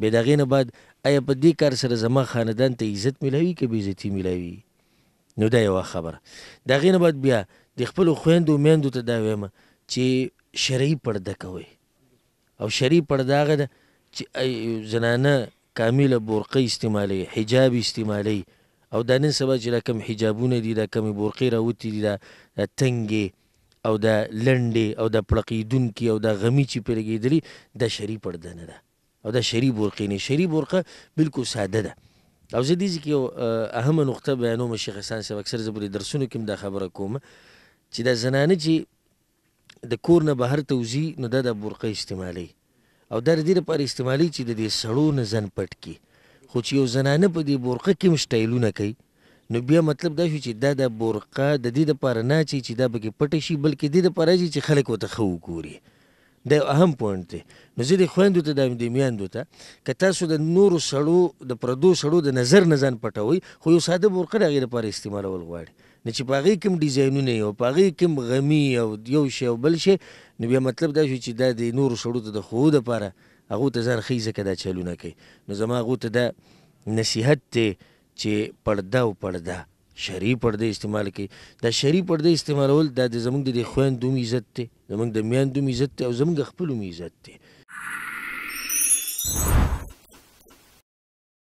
به دغې نه بعد آیا په دې کار سره زما خاندان ته عزت میلاوي که بې عزتي میلاوي نو دا یوه خبره د هغې نه بعد بیا د خپلو خویندو میندو ته دا ویمه چې شرعي پرده کوئ او شرعي پرده هغه ده چې زنانه کامله بورقه استعمالوي حجاب استعمالوي او دا نن سبا چې دا کم حجابونه دي دا کمې بورقې راوتې دي دا تنګې او دا لنډې او دا پړقېدونکي او دا غمی چې پرې لګېدلي دا شرعي پرده نه ده او دا شری برقې نه شری برقه بالکل ساده ده او زه دې کې یو اهمه نقطه بیانوم شیخ حسن صاحب اکثر زه په درسونو کې دا خبره کوم چې دا زنانه چې د کور نه بهر ته وځي نو دا د برقه استعمالي او دا د دې لپاره استعمالي چې د دې سړو نه ځن پټ کی خو چې یو زنانه په دې برقه کې مشتایلونه کوي نو بیا مطلب دا شو چې دا د برقه د دې لپاره نه چې دا بګي پټ شي بلکې د دې لپاره چې خلک وته خو ګوري دا یو اهم پوینټ دی نو ځینې خویندو ته د میاندو ته که تاسو د نورو سړو د پردو سړو د نظر نه ځان پټوئ خو یو ساده برقه د هغې لپاره استعمالول غواړي نو چې په هغې کوم ډیزاینونه یو په هغې کوم غمي او یو شی او بل شی نو بیا مطلب دا شو چې دا د نورو سړو ته د ښو دپاره هغو ته ځان ښیي ځکه دا چلونه کوي نو زما هغو ته دا نصیحت دی چې پړده او پړده شری پرده استعمال کوي دا شری پرده استعمالول دا د زمونږ د خویندو عزت دی زمونږ د میاندو عزت دی او زمونږ خپل عزت دی